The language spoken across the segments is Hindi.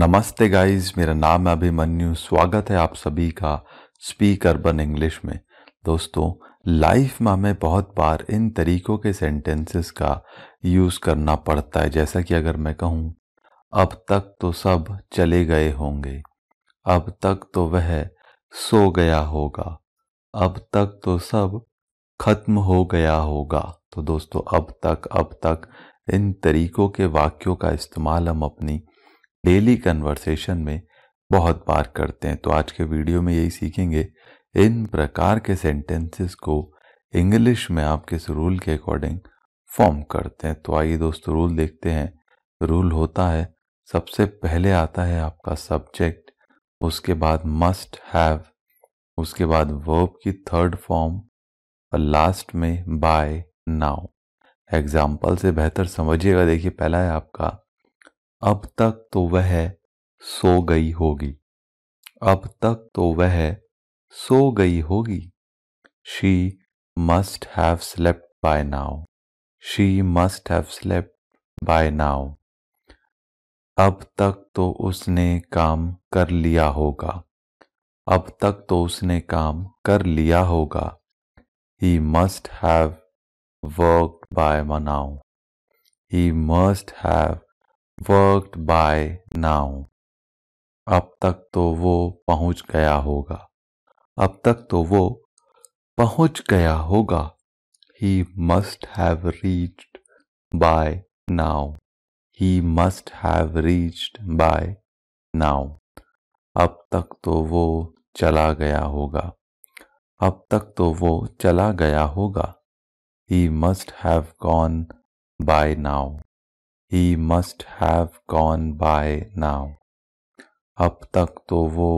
नमस्ते गाइस मेरा नाम है अभिमन्यु स्वागत है आप सभी का स्पीक अर्बन इंग्लिश में दोस्तों लाइफ में हमें बहुत बार इन तरीकों के सेंटेंसेस का यूज़ करना पड़ता है जैसा कि अगर मैं कहूँ अब तक तो सब चले गए होंगे अब तक तो वह सो गया होगा अब तक तो सब खत्म हो गया होगा तो दोस्तों अब तक अब तक इन तरीकों के वाक्यों का इस्तेमाल हम अपनी डेली कन्वर्सेशन में बहुत बार करते हैं तो आज के वीडियो में यही सीखेंगे इन प्रकार के सेंटेंसेस को इंग्लिश में आप किस रूल के अकॉर्डिंग फॉर्म करते हैं तो आइए दोस्तों रूल देखते हैं रूल होता है सबसे पहले आता है आपका सब्जेक्ट उसके बाद मस्ट हैव उसके बाद वर्ब की थर्ड फॉर्म और लास्ट में बाय नाउ एग्जाम्पल से बेहतर समझिएगा देखिए पहला है आपका अब तक तो वह सो गई होगी अब तक तो वह सो गई होगी she must have slept by now she must have slept by now अब तक तो उसने काम कर लिया होगा अब तक तो उसने काम कर लिया होगा he must have work by now he must have worked by now अब तक तो वो पहुंच गया होगा अब तक तो वो पहुंच गया होगा he must have reached by now he must have reached by now अब तक तो वो चला गया होगा अब तक तो वो चला गया होगा he must have gone by now he must have gone by now अब तक तो वो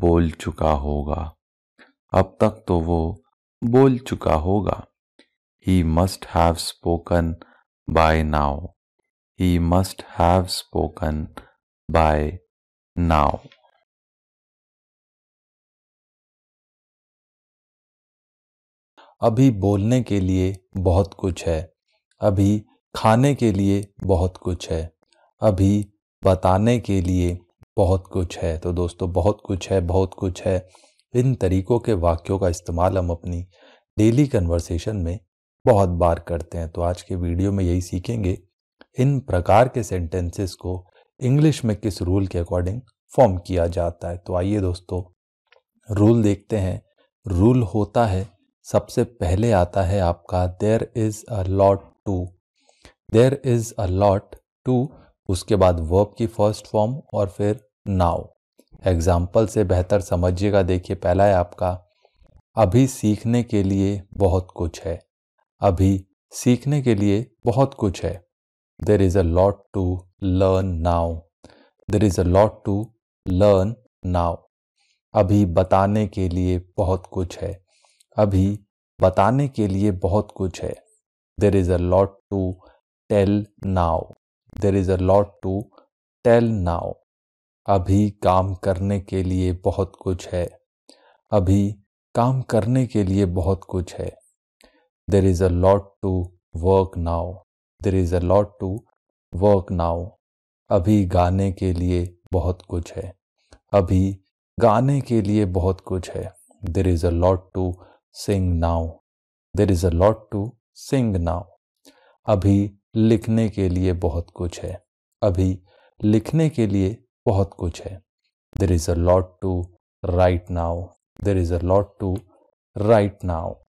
बोल चुका होगा अब तक तो वो बोल चुका होगा he must have spoken by now he must have spoken by now अभी बोलने के लिए बहुत कुछ है अभी खाने के लिए बहुत कुछ है अभी बताने के लिए बहुत कुछ है तो दोस्तों बहुत कुछ है बहुत कुछ है इन तरीकों के वाक्यों का इस्तेमाल हम अपनी डेली कन्वर्सेशन में बहुत बार करते हैं तो आज के वीडियो में यही सीखेंगे इन प्रकार के सेंटेंसेस को इंग्लिश में किस रूल के अकॉर्डिंग फॉर्म किया जाता है तो आइए दोस्तों रूल देखते हैं रूल होता है सबसे पहले आता है आपका there is a lot to there is a lot to उसके बाद वर्ब की फर्स्ट फॉर्म और फिर नाउ एग्जाम्पल से बेहतर समझिएगा देखिए पहला है आपका अभी सीखने के लिए बहुत कुछ है अभी सीखने के लिए बहुत कुछ है there is a lot to learn now there is a lot to learn now अभी बताने के लिए बहुत कुछ है अभी बताने के लिए बहुत कुछ है there is a lot to tell now there is a lot to tell now अभी काम करने के लिए बहुत कुछ है अभी काम करने के लिए बहुत कुछ है there is a lot to work now there is a lot to work now अभी गाने के लिए बहुत कुछ है अभी गाने के लिए बहुत कुछ है there is a lot to sing now there is a lot to sing now अभी लिखने के लिए बहुत कुछ है अभी लिखने के लिए बहुत कुछ है there is a lot to write now there is a lot to write now